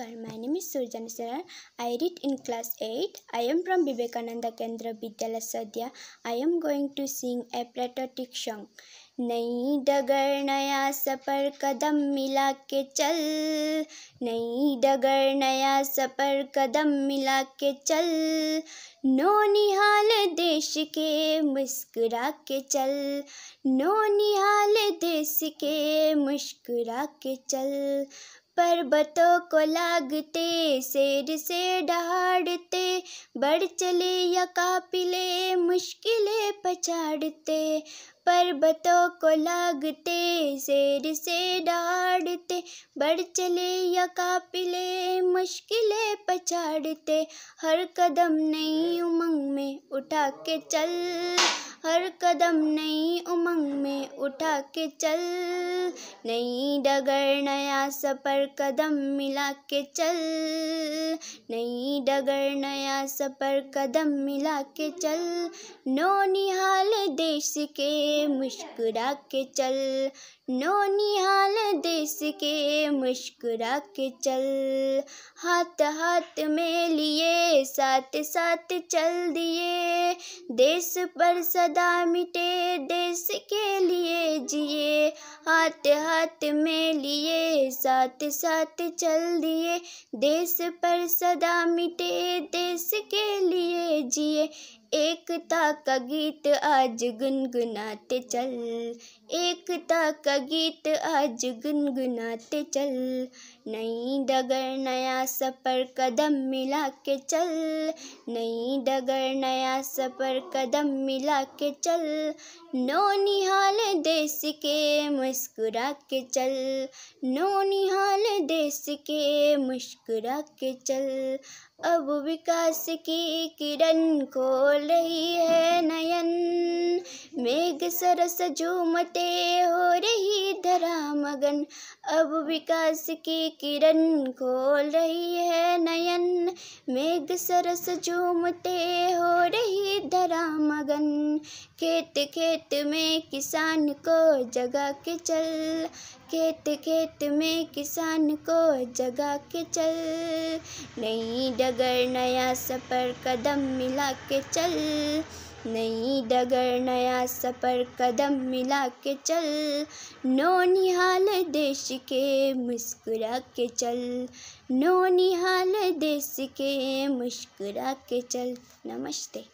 नमस्कार my name is Surjan sir I read in class eight I am from Vivekananda Kendra Vidyalaya सद्या I am going to sing a patriotic song नई डगर नया सफर कदम मिला के चल नई डगर नया सफर कदम मिला के चल नो निहाल देश के मुस्करा के चल नो निहाल देश के मुस्करा के चल पर्वतों को लागते शेर से डहाड़ते बढ़ चले या काफिले मुश्किलें पछाड़ते पर्वतों को लागते शेर से डहाड़ते बढ़ चले या काफिले मुश्किलें पछाड़ते हर कदम नई उमंग में उठा के चल हर कदम नई उमंग में उठा के चल नई डगर नया सफर कदम मिला के चल नई डगर नया सफर कदम मिला के चल नो निहाल देश के मुस्कुरा के चल नो निहाल देश के मुस्कुरा के चल हाथ हाथ में लिए साथ साथ चल दिए देश पर सदा मिटे देश के लिए जिए हाथ हाथ में लिए साथ साथ चल दिए देश पर सदा मिटे देश के लिए जिए एकता का गीत आज गुनगुनाते चल एकता का गीत आज गुनगुनाते चल नई डगर नया सफ़र कदम मिला के चल नई डगर नया सफ़र कदम मिला के चल नो निहाल देश के मुस्कुरा के चल नो निहाल देश के मुस्कुरा के चल अब विकास की किरण खोल रही है नयन मेघ सरस झूमते हो रही धरा मगन अब विकास की किरण खोल रही है नयन मेघ सरस झूमते हो रही धरा मगन खेत खेत में किसान को जगा के चल खेत खेत में किसान को जगा के चल नई डगर नया सफर कदम मिला के चल नई डगर नया सफर कदम मिला के चल नो निहाल देश के मुस्कुरा के चल नो निहाल देश के मुस्कुरा के चल नमस्ते